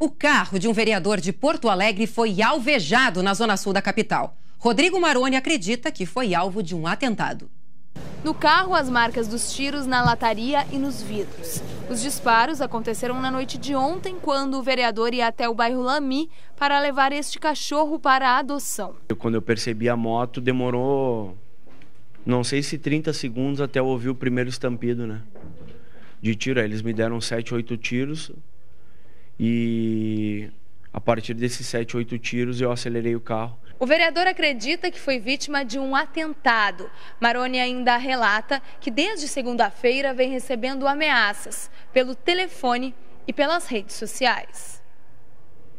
O carro de um vereador de Porto Alegre foi alvejado na zona sul da capital. Rodrigo Maroni acredita que foi alvo de um atentado. No carro, as marcas dos tiros na lataria e nos vidros. Os disparos aconteceram na noite de ontem, quando o vereador ia até o bairro Lami para levar este cachorro para a adoção. Quando eu percebi a moto, demorou não sei se 30 segundos até eu ouvir o primeiro estampido, né? De tiro. eles me deram 7, 8 tiros. E a partir desses 7, 8 tiros eu acelerei o carro. O vereador acredita que foi vítima de um atentado. Maroni ainda relata que desde segunda-feira vem recebendo ameaças pelo telefone e pelas redes sociais.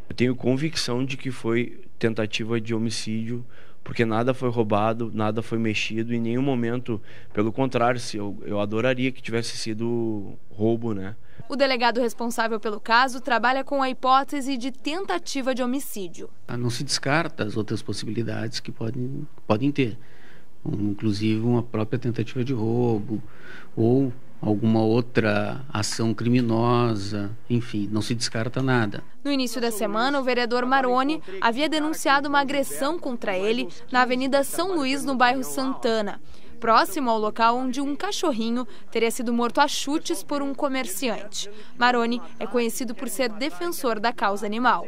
Eu tenho convicção de que foi tentativa de homicídio porque nada foi roubado, nada foi mexido em nenhum momento. Pelo contrário, se eu, eu adoraria que tivesse sido roubo, né? O delegado responsável pelo caso trabalha com a hipótese de tentativa de homicídio. Ah, não se descarta as outras possibilidades que podem, podem ter, inclusive uma própria tentativa de roubo ou alguma outra ação criminosa, enfim, não se descarta nada. No início da semana, o vereador Maroni havia denunciado uma agressão contra ele na Avenida São Luís, no bairro Santana, próximo ao local onde um cachorrinho teria sido morto a chutes por um comerciante. Maroni é conhecido por ser defensor da causa animal.